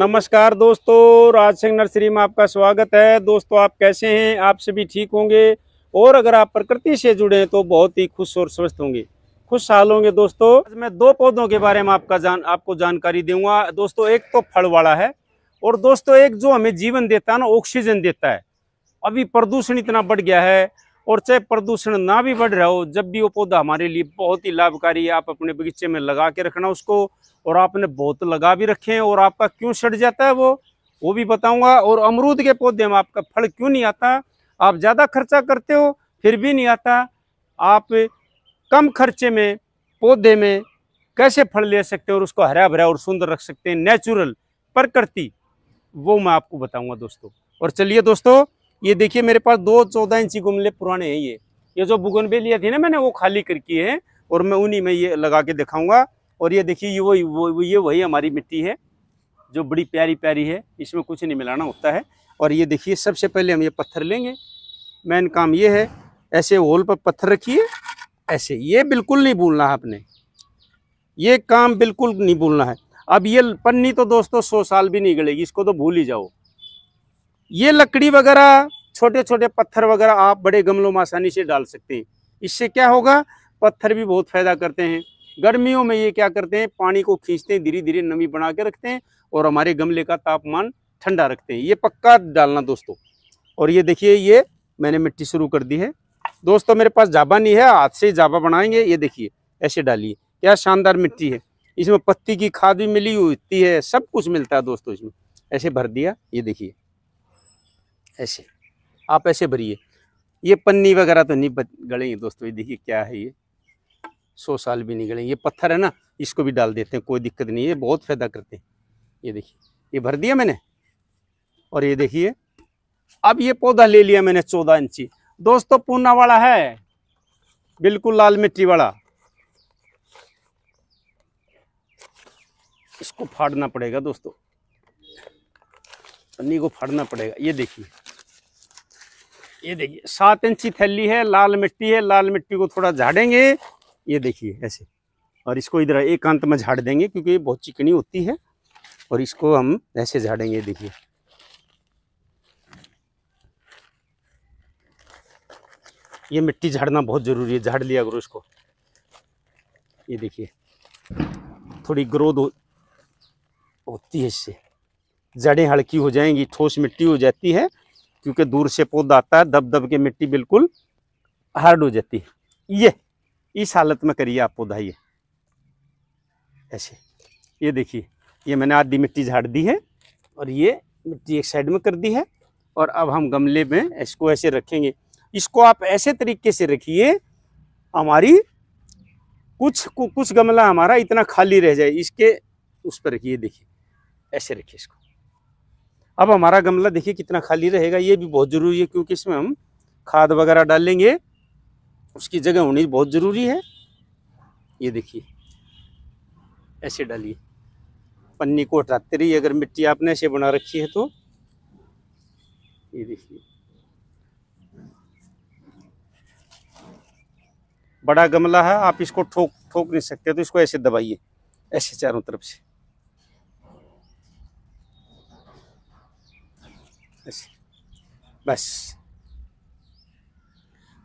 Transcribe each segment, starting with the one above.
नमस्कार दोस्तों राज सिंह नर्सरी में आपका स्वागत है दोस्तों आप कैसे हैं आप सभी ठीक होंगे और अगर आप प्रकृति से जुड़े हैं तो बहुत ही खुश और स्वस्थ होंगे खुशहाल होंगे दोस्तों आज मैं दो पौधों के बारे में आपका जान आपको जानकारी दूंगा दोस्तों एक तो फल वाला है और दोस्तों एक जो हमें जीवन देता है ना ऑक्सीजन देता है अभी प्रदूषण इतना बढ़ गया है और चाहे प्रदूषण ना भी बढ़ रहा हो जब भी वो पौधा हमारे लिए बहुत ही लाभकारी है आप अपने बगीचे में लगा के रखना उसको और आपने बहुत लगा भी रखे हैं और आपका क्यों सड़ जाता है वो वो भी बताऊंगा और अमरूद के पौधे में आपका फल क्यों नहीं आता आप ज़्यादा खर्चा करते हो फिर भी नहीं आता आप कम खर्चे में पौधे में कैसे फल ले सकते हो और उसको हरा भरा और सुंदर रख सकते हैं नेचुरल प्रकृति वो मैं आपको बताऊंगा दोस्तों और चलिए दोस्तों ये देखिए मेरे पास दो चौदह इंची गुमले पुराने हैं ये ये जो बुगनबेलिया थी ना मैंने वो खाली करके हैं और मैं उन्हीं में ये लगा के दिखाऊंगा और ये देखिए ये वो, वो ये वही हमारी मिट्टी है जो बड़ी प्यारी प्यारी है इसमें कुछ नहीं मिलाना होता है और ये देखिए सबसे पहले हम ये पत्थर लेंगे मेन काम ये है ऐसे होल पर पत्थर रखिए ऐसे ये बिल्कुल नहीं भूलना है आपने ये काम बिल्कुल नहीं भूलना है अब ये पन्नी तो दोस्तों सौ साल भी नहीं गलेगी इसको तो भूल ही जाओ ये लकड़ी वगैरह छोटे छोटे पत्थर वगैरह आप बड़े गमलों में आसानी से डाल सकते हैं इससे क्या होगा पत्थर भी बहुत फायदा करते हैं गर्मियों में ये क्या करते हैं पानी को खींचते हैं धीरे धीरे नमी बना के रखते हैं और हमारे गमले का तापमान ठंडा रखते हैं ये पक्का डालना दोस्तों और ये देखिए ये मैंने मिट्टी शुरू कर दी है दोस्तों मेरे पास जाबा नहीं है हाथ से जाबा बनाएंगे ये देखिए ऐसे डालिए क्या शानदार मिट्टी है इसमें पत्ती की खाद भी मिली हुई है सब कुछ मिलता है दोस्तों इसमें ऐसे भर दिया ये देखिए ऐसे आप ऐसे भरिए ये पन्नी वगैरह तो नहीं गड़ेंगे दोस्तों ये देखिए क्या है ये सौ साल भी निकले ये पत्थर है ना इसको भी डाल देते हैं कोई दिक्कत नहीं है बहुत फ़ायदा करते हैं ये देखिए ये भर दिया मैंने और ये देखिए अब ये पौधा ले लिया मैंने चौदह इंची दोस्तों पूना वाला है बिल्कुल लाल मिट्टी वाला इसको फाड़ना पड़ेगा दोस्तों पन्नी को फाड़ना पड़ेगा ये देखिए ये देखिए सात इंची थैली है लाल मिट्टी है लाल मिट्टी को थोड़ा झाड़ेंगे ये देखिए ऐसे और इसको इधर एक अंत में झाड़ देंगे क्योंकि ये बहुत चिकनी होती है और इसको हम ऐसे झाड़ेंगे देखिए ये मिट्टी झाड़ना बहुत ज़रूरी है झाड़ लिया करो इसको ये देखिए थोड़ी ग्रोथ हो, होती है इससे जड़ें हल्की हो जाएंगी ठोस मिट्टी हो जाती है क्योंकि दूर से पौधा आता है दब दब के मिट्टी बिल्कुल हार्ड हो जाती है ये इस हालत में करिए आप पौधा ये ऐसे ये देखिए ये मैंने आधी मिट्टी झाड़ दी है और ये मिट्टी एक साइड में कर दी है और अब हम गमले में इसको ऐसे रखेंगे इसको आप ऐसे तरीके से रखिए हमारी कुछ कुछ गमला हमारा इतना खाली रह जाए इसके उस पर रखिए देखिए ऐसे रखिए इसको अब हमारा गमला देखिए कितना खाली रहेगा ये भी बहुत ज़रूरी है क्योंकि इसमें हम खाद वगैरह डालेंगे उसकी जगह होनी बहुत ज़रूरी है ये देखिए ऐसे डालिए पन्नी को हटाते रहिए अगर मिट्टी आपने ऐसे बना रखी है तो ये देखिए बड़ा गमला है आप इसको ठोक ठोक नहीं सकते तो इसको ऐसे दबाइए ऐसे चारों तरफ से ऐसे बस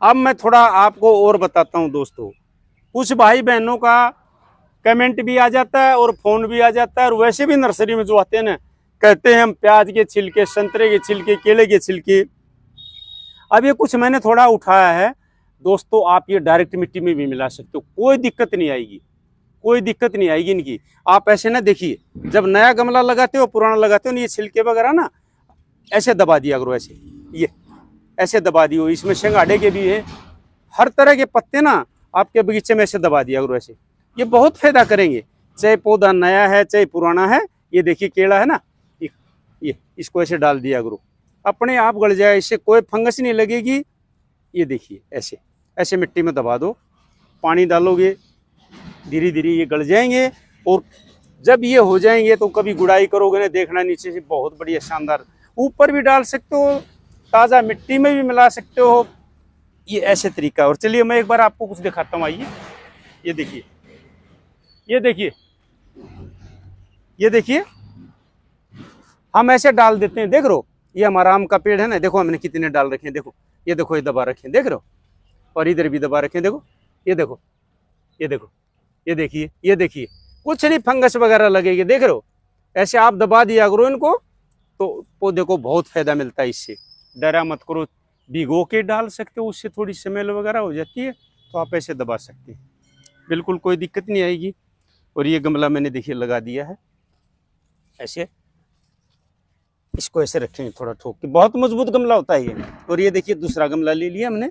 अब मैं थोड़ा आपको और बताता हूँ दोस्तों कुछ भाई बहनों का कमेंट भी आ जाता है और फोन भी आ जाता है और वैसे भी नर्सरी में जो आते हैं ना कहते हैं हम प्याज के छिलके संतरे के छिलके केले के छिलके अब ये कुछ मैंने थोड़ा उठाया है दोस्तों आप ये डायरेक्ट मिट्टी में भी मिला सकते हो कोई दिक्कत नहीं आएगी कोई दिक्कत नहीं आएगी इनकी आप ऐसे ना देखिए जब नया गमला लगाते हो पुराना लगाते हो ना ये छिलके वगैरह ना ऐसे दबा दिया करो ऐसे ये ऐसे दबा दिए इसमें शेंगाड़े के भी हैं हर तरह के पत्ते ना आपके बगीचे में ऐसे दबा दिया करो ऐसे ये बहुत फायदा करेंगे चाहे पौधा नया है चाहे पुराना है ये देखिए केड़ा है ना ये इसको ऐसे डाल दिया करो अपने आप गल जाए इससे कोई फंगस नहीं लगेगी ये देखिए ऐसे ऐसे मिट्टी में दबा दो पानी डालोगे धीरे धीरे ये गल जाएंगे और जब ये हो जाएंगे तो कभी गुड़ाई करोगे ना देखना नीचे से बहुत बढ़िया शानदार ऊपर भी डाल सकते हो ताज़ा मिट्टी में भी मिला सकते हो ये ऐसे तरीका और चलिए मैं एक बार आपको कुछ दिखाता हूँ आइए ये देखिए ये देखिए ये देखिए हम ऐसे डाल देते हैं देख रो ये हमारा आम का पेड़ है ना देखो हमने कितने डाल रखे हैं देखो ये देखो ये दबा रखे हैं देख रहे हो और इधर भी दबा रखे हैं देखो ये देखो ये देखो ये देखिए ये देखिए कुछ नहीं फंगस वगैरह लगेगी देख रहे हो ऐसे आप दबा दिया करो इनको तो पौधे को बहुत फायदा मिलता है इससे डरा मत करो भिगो के डाल सकते हो उससे थोड़ी स्मेल वगैरह हो जाती है तो आप ऐसे दबा सकते हैं बिल्कुल कोई दिक्कत नहीं आएगी और ये गमला मैंने देखिए लगा दिया है ऐसे इसको ऐसे रखेंगे थोड़ा ठोक के बहुत मजबूत गमला होता है ये और ये देखिए दूसरा गमला ले लिया हमने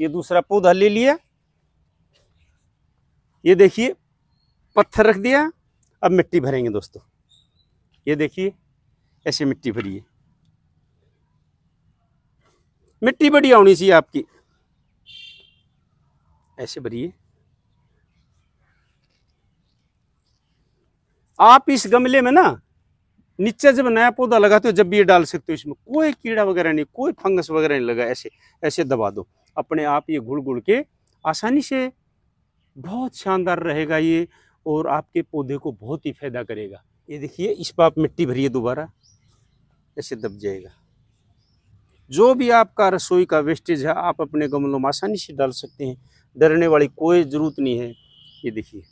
ये दूसरा पौधा ले लिया ये देखिए पत्थर रख दिया अब मिट्टी भरेंगे दोस्तों ये देखिए ऐसे मिट्टी भरिए मिट्टी बढ़िया होनी चाहिए आपकी ऐसे भरिए आप इस गमले में ना नीचे जब नया पौधा लगाते हो जब भी ये डाल सकते हो इसमें कोई कीड़ा वगैरह नहीं कोई फंगस वगैरह नहीं लगा ऐसे ऐसे दबा दो अपने आप ये घुड़ घुड़ के आसानी से बहुत शानदार रहेगा ये और आपके पौधे को बहुत ही फायदा करेगा ये देखिए इस पर आप मिट्टी भरिए दोबारा ऐसे दब जाएगा जो भी आपका रसोई का वेस्टेज है आप अपने गमलों में आसानी से डाल सकते हैं डरने वाली कोई ज़रूरत नहीं है ये देखिए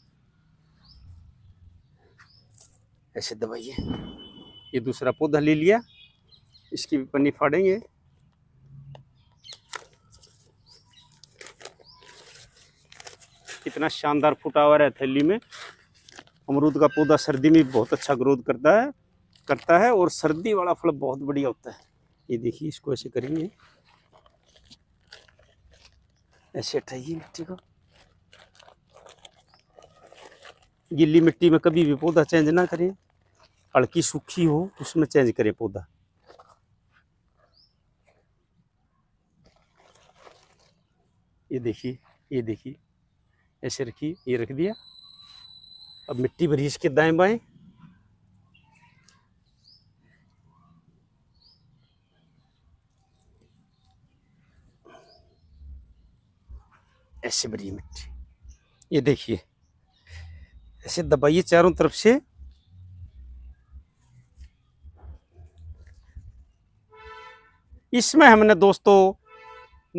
ऐसे दबाइए ये दूसरा पौधा ले लिया इसकी भी पन्नी फाड़ेंगे कितना शानदार फूटा हुआ है थैली में अमरूद का पौधा सर्दी में बहुत अच्छा ग्रोथ करता है करता है और सर्दी वाला फल बहुत बढ़िया होता है ये देखिए इसको ऐसे करेंगे ऐसे हटाइए मिट्टी को गिल्ली मिट्टी में कभी भी पौधा चेंज ना करें हल्की सूखी हो उसमें चेंज करें पौधा ये देखिए ये देखिए ऐसे रखिए ये रख दिया अब मिट्टी भरी इसके दाएं बाएं ऐसे बड़ी मिट्टी ये देखिए ऐसे दबाइए चारों तरफ से इसमें हमने दोस्तों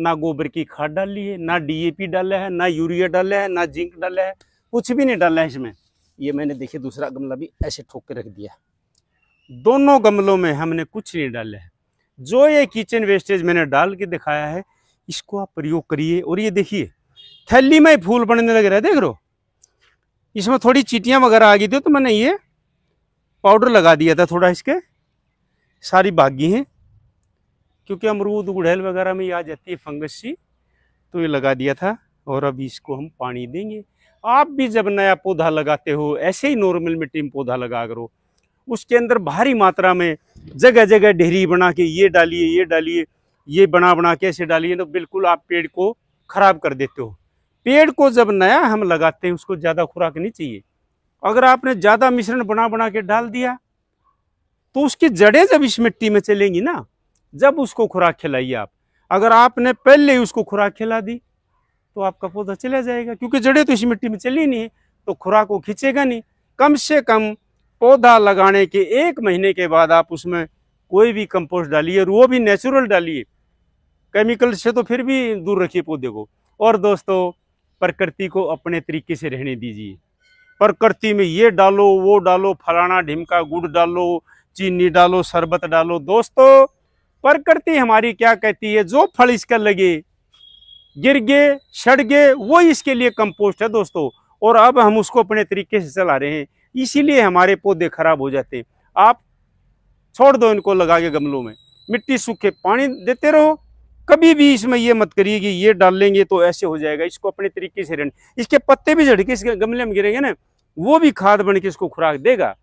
ना गोबर की खाद डाली है ना डीएपी डाला है ना यूरिया डाला है ना जिंक डाला है कुछ भी नहीं डाला है इसमें ये मैंने देखिए दूसरा गमला भी ऐसे ठोक के रख दिया दोनों गमलों में हमने कुछ नहीं डाला है जो ये किचन वेस्टेज मैंने डाल के दिखाया है इसको आप प्रयोग करिए और ये देखिए थैली में फूल बनने लग रहा है देख रो इसमें थोड़ी चीटियाँ वगैरह आ गई थी तो मैंने ये पाउडर लगा दिया था थोड़ा इसके सारी बागी हैं क्योंकि अमरूद गुड़हल वगैरह में ये आ जाती है फंगस सी तो ये लगा दिया था और अब इसको हम पानी देंगे आप भी जब नया पौधा लगाते हो ऐसे ही नॉर्मल मिट्टी में पौधा लगा करो उसके अंदर भारी मात्रा में जगह जगह ढेरी बना के ये डालिए ये डालिए ये बना बना के ऐसे डालिए तो बिल्कुल आप पेड़ को ख़राब कर देते हो पेड़ को जब नया हम लगाते हैं उसको ज़्यादा खुराक नहीं चाहिए अगर आपने ज़्यादा मिश्रण बना बना के डाल दिया तो उसकी जड़ें जब इस मिट्टी में चलेंगी ना जब उसको खुराक खिलाइए आप अगर आपने पहले उसको खुराक खिला दी तो आपका पौधा चला जाएगा क्योंकि जड़ें तो इस मिट्टी में चली नहीं है तो खुराक वो खींचेगा नहीं कम से कम पौधा लगाने के एक महीने के बाद आप उसमें कोई भी कंपोस्ट डालिए वो भी नेचुरल डालिए केमिकल से तो फिर भी दूर रखिए पौधे को और दोस्तों प्रकृति को अपने तरीके से रहने दीजिए प्रकृति में ये डालो वो डालो फलाना ढिमका गुड़ डालो चीनी डालो शरबत डालो दोस्तों प्रकृति हमारी क्या कहती है जो फल इसका लगे गिर गए सड़ गए वो इसके लिए कंपोस्ट है दोस्तों और अब हम उसको अपने तरीके से चला रहे हैं इसीलिए हमारे पौधे खराब हो जाते हैं आप छोड़ दो इनको लगा के गमलों में मिट्टी सूखे पानी देते रहो कभी भी इसमें ये मत करिए कि ये डाल लेंगे तो ऐसे हो जाएगा इसको अपने तरीके से रहने इसके पत्ते भी झड़के इसके गमले में गिरेंगे ना वो भी खाद बन के इसको खुराक देगा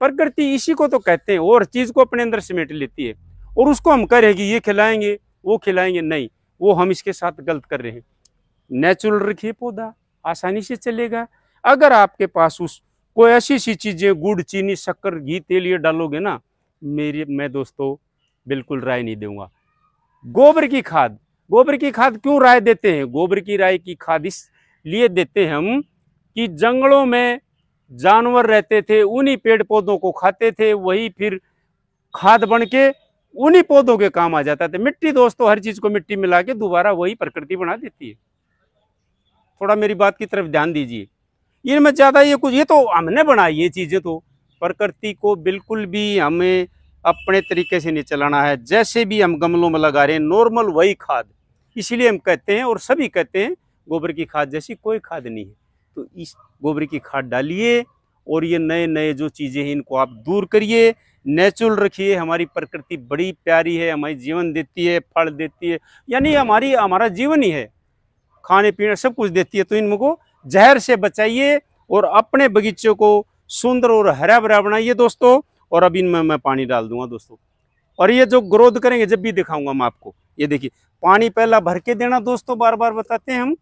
प्रकृति इसी को तो कहते हैं और चीज़ को अपने अंदर समेट लेती है और उसको हम कह रहे हैं कि ये खिलाएंगे वो खिलाएंगे नहीं वो हम इसके साथ गलत कर रहे हैं नेचुरल रखिए पौधा आसानी से चलेगा अगर आपके पास उस कोई ऐसी सी चीज़ें गुड़ चीनी शक्कर घी तेल ये डालोगे ना मेरी मैं दोस्तों बिल्कुल राय नहीं दूंगा गोबर की खाद गोबर की खाद क्यों राय देते हैं गोबर की राय की खाद इसलिए देते हैं हम कि जंगलों में जानवर रहते थे उन्हीं पेड़ पौधों को खाते थे वही फिर खाद बन के उन्हीं पौधों के काम आ जाता था मिट्टी दोस्तों हर चीज़ को मिट्टी मिला के दोबारा वही प्रकृति बना देती है थोड़ा मेरी बात की तरफ ध्यान दीजिए इनमें ज़्यादा ये कुछ ये तो हमने बनाई ये चीज़ें तो प्रकृति को बिल्कुल भी हमें अपने तरीके से नहीं चलाना है जैसे भी हम गमलों में लगा रहे हैं नॉर्मल वही खाद इसलिए हम कहते हैं और सभी कहते हैं गोबर की खाद जैसी कोई खाद नहीं है तो इस गोबर की खाद डालिए और ये नए नए जो चीज़ें हैं इनको आप दूर करिए नेचुरल रखिए हमारी प्रकृति बड़ी प्यारी है हमारी जीवन देती है फल देती है यानी हमारी हमारा जीवन ही है खाने पीने सब कुछ देती है तो इनको जहर से बचाइए और अपने बगीचों को सुंदर और हरा भरा बनाइए दोस्तों और अब इनमें मैं पानी डाल दूंगा दोस्तों और ये जो ग्रोथ करेंगे जब भी दिखाऊंगा मैं आपको ये देखिए पानी पहला भर के देना दोस्तों बार बार बताते हैं हम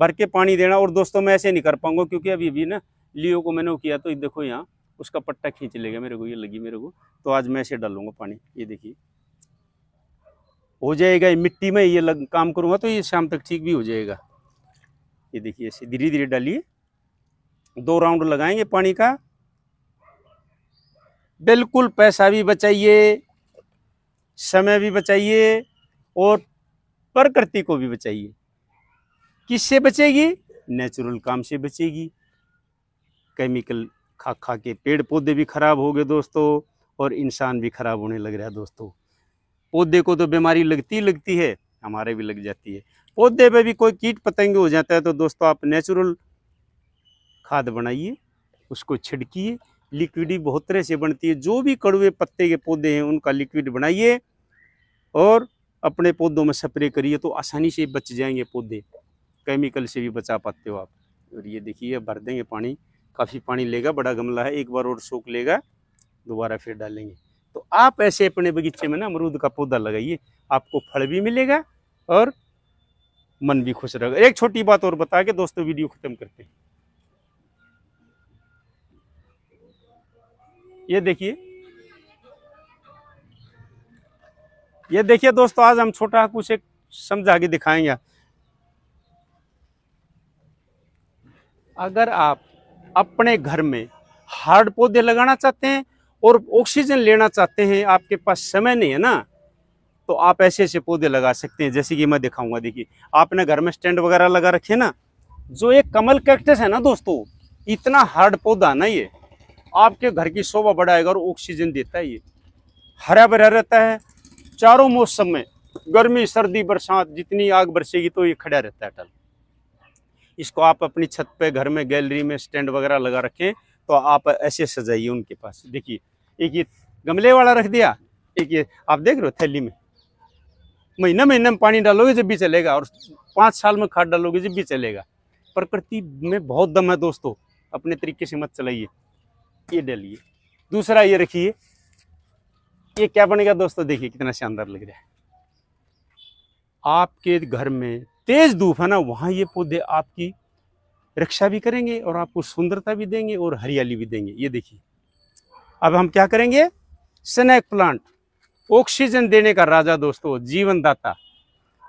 भर के पानी देना और दोस्तों मैं ऐसे नहीं कर पाऊंगा क्योंकि अभी भी ना लियो को मैंने किया तो देखो यहाँ उसका पट्टा खींच लेगा मेरे को ये लगी मेरे को तो आज मैं ऐसे डालूंगा पानी ये देखिए हो जाएगा ये मिट्टी में ये लग काम करूँगा तो ये शाम तक ठीक भी हो जाएगा ये देखिए ऐसे धीरे धीरे डालिए दो राउंड लगाएंगे पानी का बिल्कुल पैसा भी बचाइए समय भी बचाइए और प्रकृति को भी बचाइए किससे बचेगी नेचुरल काम से बचेगी केमिकल खा खा के पेड़ पौधे भी खराब हो गए दोस्तों और इंसान भी खराब होने लग रहा है दोस्तों पौधे को तो बीमारी लगती लगती है हमारे भी लग जाती है पौधे पे भी कोई कीट पतंगे हो जाता है तो दोस्तों आप नेचुरल खाद बनाइए उसको छिड़किए लिक्विडी बहुत तरह से बनती है जो भी कड़वे पत्ते के पौधे हैं उनका लिक्विड बनाइए और अपने पौधों में स्प्रे करिए तो आसानी से बच जाएंगे पौधे केमिकल से भी बचा पाते हो आप और ये देखिए भर देंगे पानी काफ़ी पानी लेगा बड़ा गमला है एक बार और सोख लेगा दोबारा फिर डालेंगे तो आप ऐसे अपने बगीचे में ना अमरूद का पौधा लगाइए आपको फल भी मिलेगा और मन भी खुश रहेगा एक छोटी बात और बता के दोस्तों वीडियो ख़त्म करते हैं ये देखिए ये देखिए दोस्तों आज हम छोटा कुछ एक समझा के दिखाएंगे अगर आप अपने घर में हार्ड पौधे लगाना चाहते हैं और ऑक्सीजन लेना चाहते हैं आपके पास समय नहीं है ना तो आप ऐसे ऐसे पौधे लगा सकते हैं जैसे कि मैं दिखाऊंगा देखिए आपने घर में स्टैंड वगैरह लगा रखे ना जो एक कमल कैक्टस है ना दोस्तों इतना हार्ड पौधा ना ये आपके घर की शोभा बढ़ाएगा और ऑक्सीजन देता है ये हरा भरा रहता है चारों मौसम में गर्मी सर्दी बरसात जितनी आग बरसेगी तो ये खड़ा रहता है टल इसको आप अपनी छत पे घर में गैलरी में स्टैंड वगैरह लगा रखें तो आप ऐसे सजाइए उनके पास देखिए एक ये गमले वाला रख दिया एक ये आप देख रहे हो थैली में महीना महीने में पानी डालोगे जब भी चलेगा और पाँच साल में खाद डालोगे जब भी चलेगा प्रकृति में बहुत दम है दोस्तों अपने तरीके से मत चलाइए ये डालिए दूसरा ये रखिए ये क्या बनेगा दोस्तों देखिए कितना शानदार लग रहा है आपके घर में तेज धूप है ना वहाँ ये पौधे आपकी रक्षा भी करेंगे और आपको सुंदरता भी देंगे और हरियाली भी देंगे ये देखिए अब हम क्या करेंगे स्नैक प्लांट ऑक्सीजन देने का राजा दोस्तों जीवनदाता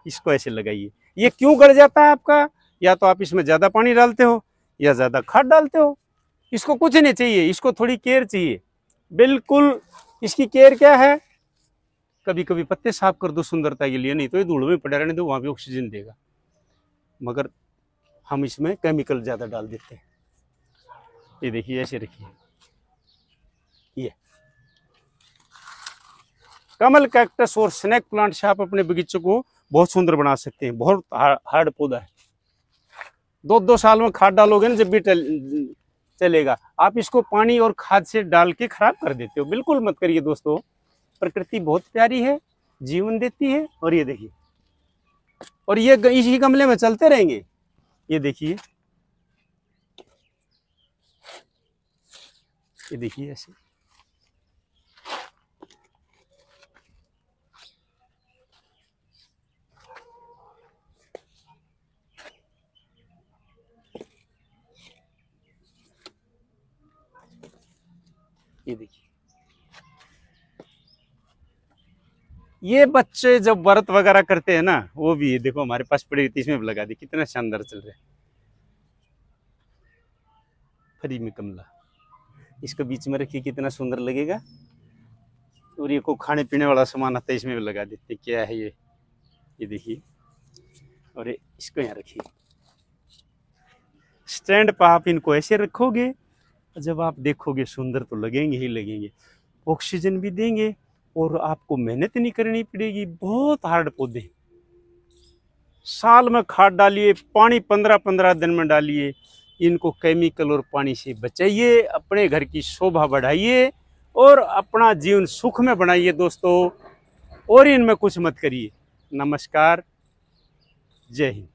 इसको ऐसे लगाइए ये क्यों गड़ जाता है आपका या तो आप इसमें ज़्यादा पानी डालते हो या ज़्यादा खाद डालते हो इसको कुछ नहीं चाहिए इसको थोड़ी केयर चाहिए बिल्कुल इसकी केयर क्या है कभी कभी पत्ते साफ कर दो सुंदरता के लिए नहीं तो ये धूल में पड़े रहने दो वहाँ भी ऑक्सीजन देगा मगर हम इसमें केमिकल ज़्यादा डाल देते हैं ये देखिए ऐसे रखिए ये कमल कैक्टस और स्नैक प्लांट से आप अपने बगीचे को बहुत सुंदर बना सकते हैं बहुत हार्ड पौधा है दो दो साल में खाद डालोगे ना जब भी चलेगा आप इसको पानी और खाद से डाल के खराब कर देते हो बिल्कुल मत करिए दोस्तों प्रकृति बहुत प्यारी है जीवन देती है और ये देखिए और ये इसी गमले में चलते रहेंगे ये देखिए ये देखिए ऐसे ये देखिए ये बच्चे जब व्रत वगैरह करते हैं ना वो भी देखो हमारे पास पड़ी हुई इसमें लगा दी कितना शानदार चल रहा है फ्री में कमला इसको बीच में रखिए कितना सुंदर लगेगा और ये को खाने पीने वाला सामान आता है इसमें भी लगा देते क्या है ये ये देखिए और ये इसको यहाँ रखिए स्टैंड पर आप इनको ऐसे रखोगे जब आप देखोगे सुंदर तो लगेंगे ही लगेंगे ऑक्सीजन भी देंगे और आपको मेहनत नहीं करनी पड़ेगी बहुत हार्ड पौधे साल में खाद डालिए पानी पंद्रह पंद्रह दिन में डालिए इनको केमिकल और पानी से बचाइए अपने घर की शोभा बढ़ाइए और अपना जीवन सुख में बनाइए दोस्तों और इनमें कुछ मत करिए नमस्कार जय हिंद